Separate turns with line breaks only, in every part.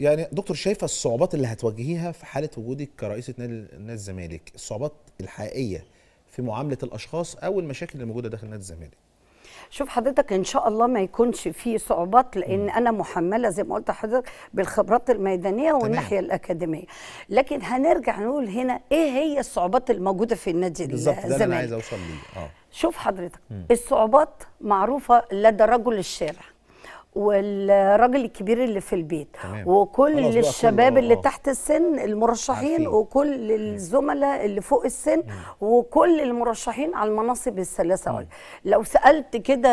يعني دكتور شايفه الصعوبات اللي هتواجهيها في حاله وجودك كرئيسه نادي نادي الزمالك الصعوبات الحقيقيه في معامله الاشخاص او المشاكل اللي موجوده داخل نادي الزمالك شوف
حضرتك ان شاء الله ما يكونش في صعوبات لان م. انا محمله زي ما قلت لحضرتك بالخبرات الميدانيه والناحيه الاكاديميه لكن هنرجع نقول هنا ايه هي الصعوبات الموجوده في النادي الزمالك بالظبط ده اللي انا عايز
اوصل ليه اه
شوف حضرتك م. الصعوبات معروفه لدى رجل الشارع والراجل الكبير اللي في البيت تمام. وكل الشباب اللي آه. تحت السن المرشحين عارفين. وكل الزملاء اللي فوق السن مم. وكل المرشحين على المناصب الثلاثه لو سالت كده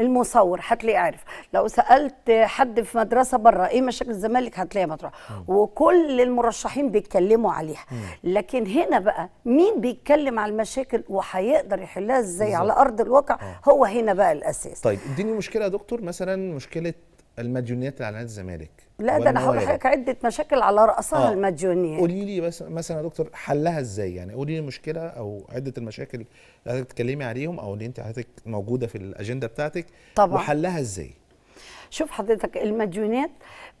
المصور هتلاقيه عارف لو سالت حد في مدرسه بره ايه مشاكل الزمالك هتلاقيها مطرح وكل المرشحين بيتكلموا عليها مم. لكن هنا بقى مين بيتكلم على المشاكل وهيقدر يحلها ازاي على ارض الواقع مم.
آه. هو هنا بقى الاساس طيب اديني مشكله يا دكتور مثلا مشكله المديونيات اللي على نادي الزمالك لا ده انا هقول لحضرتك
عده مشاكل على راسها آه. المديونيات قولي
لي بس مثلا يا دكتور حلها ازاي يعني قولي لي المشكله او عده المشاكل اللي حضرتك بتتكلمي عليهم او اللي انت حضرتك موجوده في الاجنده بتاعتك طبعا وحلها ازاي
شوف حضرتك المديونيات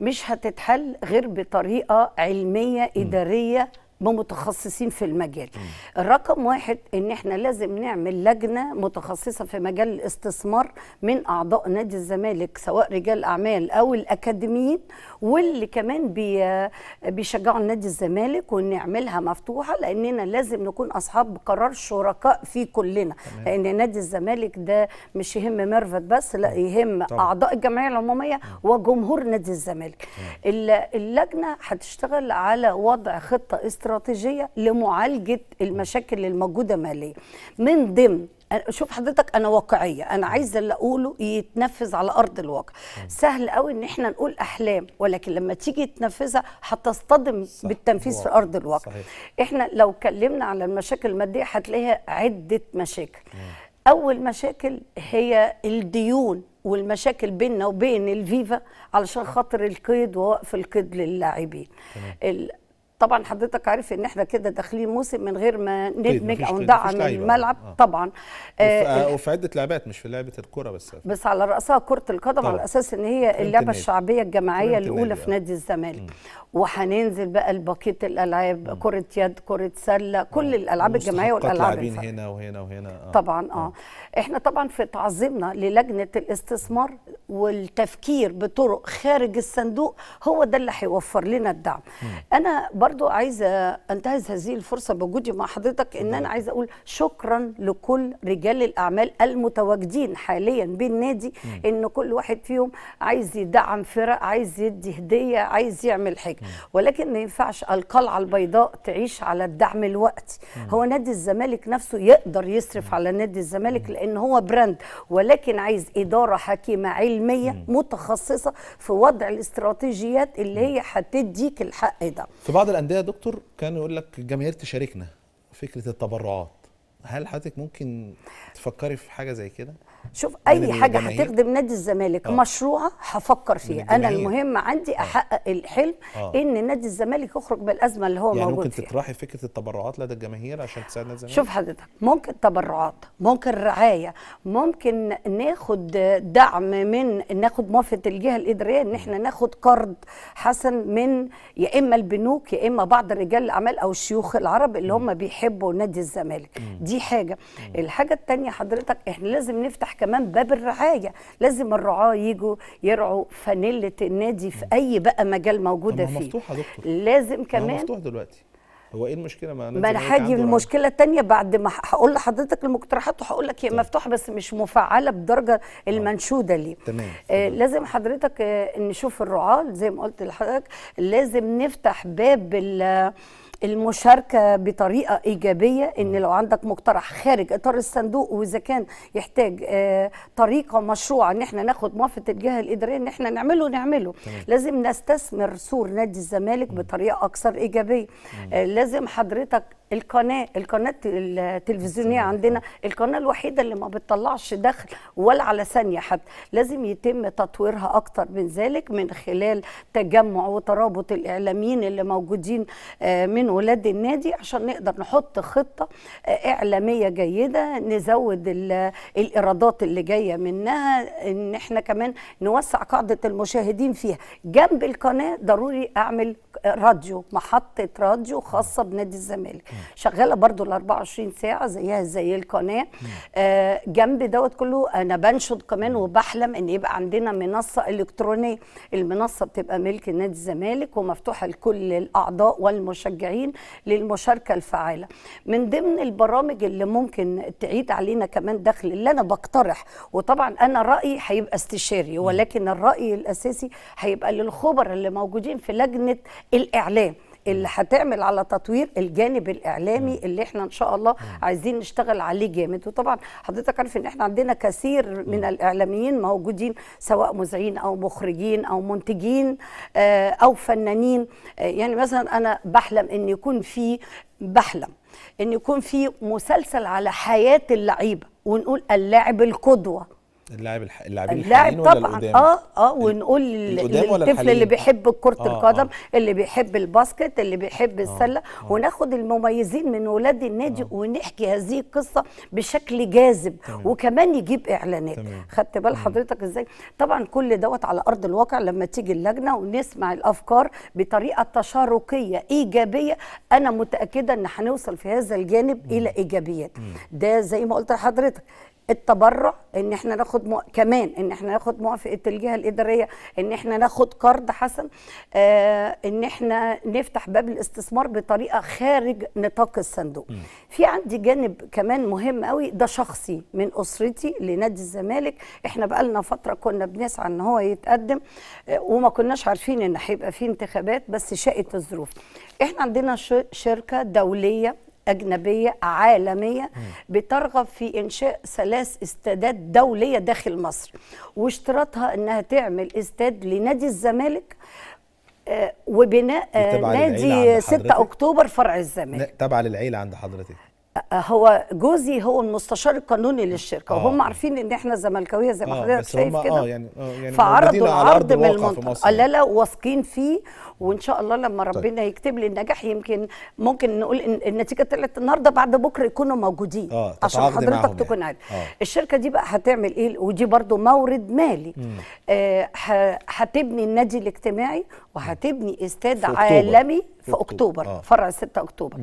مش هتتحل غير بطريقه علميه اداريه م. بمتخصصين في المجال الرقم واحد ان احنا لازم نعمل لجنه متخصصه في مجال الاستثمار من اعضاء نادي الزمالك سواء رجال اعمال او الاكاديميين واللي كمان بي بيشجعوا نادي الزمالك ونعملها مفتوحه لاننا لازم نكون اصحاب قرار شركاء في كلنا لان نادي الزمالك ده مش يهم ميرفت بس لا يهم طبعا. اعضاء الجمعيه العموميه وجمهور نادي الزمالك اللجنه هتشتغل على وضع خطه استثمار استراتيجيه لمعالجه المشاكل الموجوده ماليا من ضمن شوف حضرتك انا واقعيه انا عايزه اللي اقوله يتنفذ على ارض الواقع سهل قوي ان احنا نقول احلام ولكن لما تيجي تنفذها هتصطدم بالتنفيذ في ارض الواقع صحيح. احنا لو اتكلمنا على المشاكل الماديه هتلاقيها عده مشاكل مم. اول مشاكل هي الديون والمشاكل بيننا وبين الفيفا علشان خاطر القيد ووقف القيد للاعبين طبعا حضرتك عارف ان احنا كده داخلين موسم من غير ما ندمج او ندعم الملعب آه. طبعا آه،, آه،, آه
وفي عده لعبات مش في لعبه الكره بس
بس على راسها كره القدم طبعا. على اساس ان هي اللعبه الشعبيه الجماعيه الاولى في آه. نادي الزمالك وهننزل بقى لباقيه الالعاب م. كره يد كره سله كل آه. الالعاب الجماعيه والالعاب الفرق.
هنا وهنا وهنا آه.
طبعا آه. اه احنا طبعا في تعظيمنا للجنه الاستثمار والتفكير بطرق خارج الصندوق هو ده اللي هيوفر لنا الدعم م. انا برضو عايزه انتهز هذه الفرصه بوجودي مع حضرتك ان انا عايزه اقول شكرا لكل رجال الاعمال المتواجدين حاليا بالنادي ان كل واحد فيهم عايز يدعم فرق عايز يدي هديه عايز يعمل حاجه ولكن ما ينفعش القلعه البيضاء تعيش على الدعم الوقتي هو نادي الزمالك نفسه يقدر يصرف على نادي الزمالك لان هو براند ولكن عايز اداره حكيمه علميه متخصصه في وضع الاستراتيجيات اللي هي هتديك الحق ده
في بعض الانديه يا دكتور كانوا يقول لك الجماهير تشاركنا فكره التبرعات هل حضرتك ممكن تفكري في حاجه زي كده شوف اي حاجه هتخدم
نادي الزمالك أوه. مشروعه هفكر فيها انا المهم عندي آه. احقق الحلم أوه. ان نادي الزمالك يخرج من الازمه اللي هو يعني موجود فيها
فيها ممكن تطرحي فكره التبرعات لدى الجماهير عشان تساعد نادي الزمالك شوف حضرتك
ممكن تبرعات ممكن رعايه ممكن ناخد دعم من ناخد موافقه الجهه الاداريه ان احنا ناخد قرض حسن من يا اما البنوك يا اما بعض رجال الاعمال او الشيوخ العرب اللي هم بيحبوا نادي الزمالك دي دي حاجه الحاجه الثانيه حضرتك احنا لازم نفتح كمان باب الرعايه لازم الرعاه يجوا يرعوا فانيله النادي في اي بقى مجال موجوده فيه مفتوحه دكتور لازم كمان مفتوح
دلوقتي هو ايه المشكله ما انا ما انا هاجي
المشكله الثانيه بعد ما هقول لحضرتك المقترحات وهقول لك هي طيب. مفتوحه بس مش مفعله بالدرجه آه. المنشوده ليه تمام آه لازم حضرتك آه نشوف الرعاه زي ما قلت لحضرتك لازم نفتح باب المشاركه بطريقه ايجابيه ان لو عندك مقترح خارج اطار الصندوق واذا كان يحتاج آه، طريقه مشروعه ان احنا ناخد موافقه الجهه الاداريه ان احنا نعمله نعمله لازم نستثمر سور نادي الزمالك بطريقه اكثر ايجابيه آه، لازم حضرتك القناه القناه التلفزيونيه عندنا القناه الوحيده اللي ما بتطلعش دخل ولا على ثانيه حتى لازم يتم تطويرها اكتر من ذلك من خلال تجمع وترابط الاعلاميين اللي موجودين آه، من ولاد النادي عشان نقدر نحط خطه آه، اعلاميه جيده نزود الايرادات اللي جايه منها ان احنا كمان نوسع قاعده المشاهدين فيها جنب القناه ضروري اعمل آه، راديو محطه راديو خاصه بنادي الزمالك شغاله برضو ال 24 ساعه زيها زي القناه آه جنب دوت كله انا بنشد كمان وبحلم ان يبقى عندنا منصه الكترونيه المنصه بتبقى ملك نادي الزمالك ومفتوحه لكل الاعضاء والمشجعين للمشاركه الفعاله من ضمن البرامج اللي ممكن تعيد علينا كمان دخل اللي انا بقترح وطبعا انا رايي هيبقى استشاري ولكن الراي الاساسي هيبقى للخبر اللي موجودين في لجنه الاعلام اللي هتعمل على تطوير الجانب الاعلامي اللي احنا ان شاء الله عايزين نشتغل عليه جامد وطبعا حضرتك عارف ان احنا عندنا كثير من الاعلاميين موجودين سواء مذيعين او مخرجين او منتجين آه، او فنانين آه، يعني مثلا انا بحلم ان يكون في بحلم ان يكون في مسلسل على حياه اللعيبه ونقول اللاعب القدوه
اللاعب الح... اللاعبين اللاعب طبعا ولا اه
اه ونقول للطفل اللي بيحب كره آه القدم آه. اللي بيحب الباسكت اللي بيحب آه، السله آه. وناخد المميزين من ولاد النادي آه. ونحكي هذه القصه بشكل جاذب وكمان يجيب اعلانات تمام. خدت بال حضرتك ازاي طبعا كل دوت على ارض الواقع لما تيجي اللجنه ونسمع الافكار بطريقه تشاركيه ايجابيه انا متاكده ان هنوصل في هذا الجانب مم. الى ايجابيات مم. ده زي ما قلت لحضرتك التبرع ان احنا ناخد مو... كمان ان احنا ناخد موافقه الجهه الاداريه ان احنا ناخد قرض حسن آه ان احنا نفتح باب الاستثمار بطريقه خارج نطاق الصندوق في عندي جانب كمان مهم قوي ده شخصي من اسرتي لنادي الزمالك احنا بقالنا فتره كنا بنسعى ان هو يتقدم آه وما كناش عارفين ان هيبقى في انتخابات بس شاءت الظروف احنا عندنا شركه دوليه أجنبية عالمية بترغب في إنشاء ثلاث استادات دولية داخل مصر واشتراطها أنها تعمل استاد لنادي الزمالك آه، وبناء آه، نادي 6 أكتوبر فرع الزمالك
تابعة للعيلة عند حضرتك
هو جوزي هو المستشار القانوني للشركه آه. وهم عارفين ان احنا زملكاويه زي ما آه. حضرتك شايف كده آه يعني
آه يعني فعرضوا العرض من المنطقه آه، لا
لا واثقين فيه وان شاء الله لما طيب. ربنا طيب. يكتب لي النجاح يمكن ممكن نقول إن النتيجه طلعت النهارده بعد بكره يكونوا موجودين آه. عشان حضرتك يعني. تكون عارف آه. الشركه دي بقى هتعمل ايه ودي برضو مورد مالي آه، هتبني آه النادي الاجتماعي وهتبني استاد عالمي في اكتوبر آه. فرع 6 اكتوبر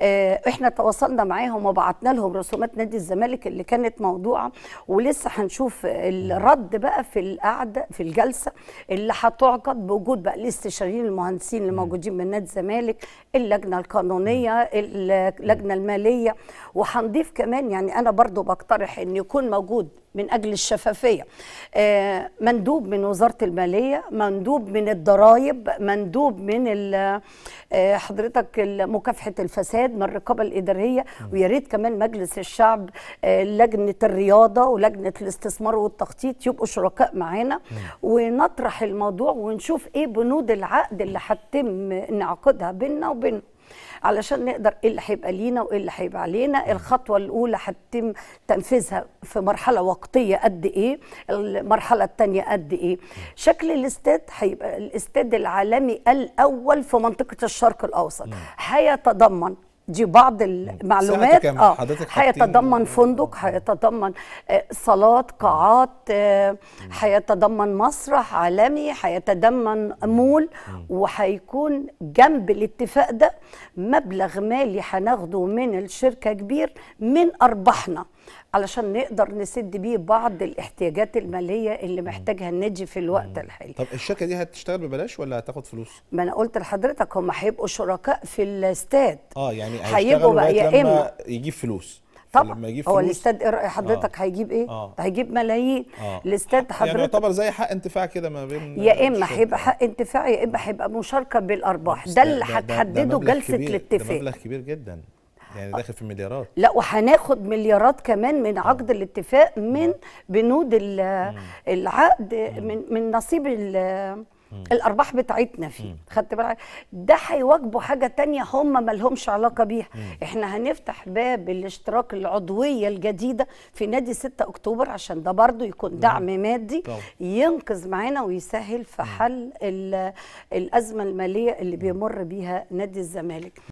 آه احنا تواصلنا معاهم وبعتنا لهم رسومات نادي الزمالك اللي كانت موضوعه ولسه هنشوف الرد بقى في القعده في الجلسه اللي هتعقد بوجود بقى الاستشاريين المهندسين اللي موجودين من نادي الزمالك اللجنه القانونيه اللجنه الماليه وهنضيف كمان يعني انا برضو بقترح ان يكون موجود من أجل الشفافية آه، مندوب من وزارة المالية مندوب من الضرائب مندوب من آه، حضرتك مكافحة الفساد من الرقابة الإدارية ويا ريت كمان مجلس الشعب آه، لجنة الرياضة ولجنة الاستثمار والتخطيط يبقوا شركاء معانا ونطرح الموضوع ونشوف إيه بنود العقد اللي هتتم انعقادها بيننا وبين علشان نقدر ايه اللي هيبقى لينا وايه اللي هيبقى علينا الخطوه الاولى هتتم تنفيذها في مرحله وقتيه قد ايه المرحله الثانيه قد ايه شكل الاستاد هيبقى الاستاد العالمي الاول في منطقه الشرق الاوسط هيتضمن دي بعض المعلومات اه هيتضمن فندق هيتضمن آه، صالات قاعات آه، هيتضمن مسرح عالمي هيتضمن مول وهيكون جنب الاتفاق ده مبلغ مالي هناخده من الشركه كبير من ارباحنا علشان نقدر نسد بيه بعض الاحتياجات الماليه اللي محتاجها النادي في الوقت الحالي.
طب الشركه دي هتشتغل ببلاش ولا هتاخد فلوس؟
ما انا قلت لحضرتك هم هيبقوا شركاء في الاستاد.
اه يعني هيبقوا بقى يا اما يجيب فلوس طبعا لما يجيب فلوس هو الاستاد ايه راي حضرتك آه.
هيجيب ايه؟ آه. هيجيب ملايين آه. الاستاد يعني حضرتك يعني يعتبر زي
حق انتفاع كده ما بين يا
اما هيبقى حق انتفاع يا اما هيبقى مشاركه بالارباح ده, ده اللي هتحدده جلسه الاتفاق ده مبلغ
كبير جدا يعني داخل في مليارات
لا وهناخد مليارات كمان من عقد مم. الاتفاق من بنود العقد من من نصيب الارباح بتاعتنا فيه خدت بالك ده هيواجبوا حاجه تانية هم ما لهمش علاقه بيها احنا هنفتح باب الاشتراك العضويه الجديده في نادي 6 اكتوبر عشان ده برضو يكون دعم مادي طبعا. ينقذ معانا ويسهل في حل الازمه الماليه اللي بيمر بيها نادي الزمالك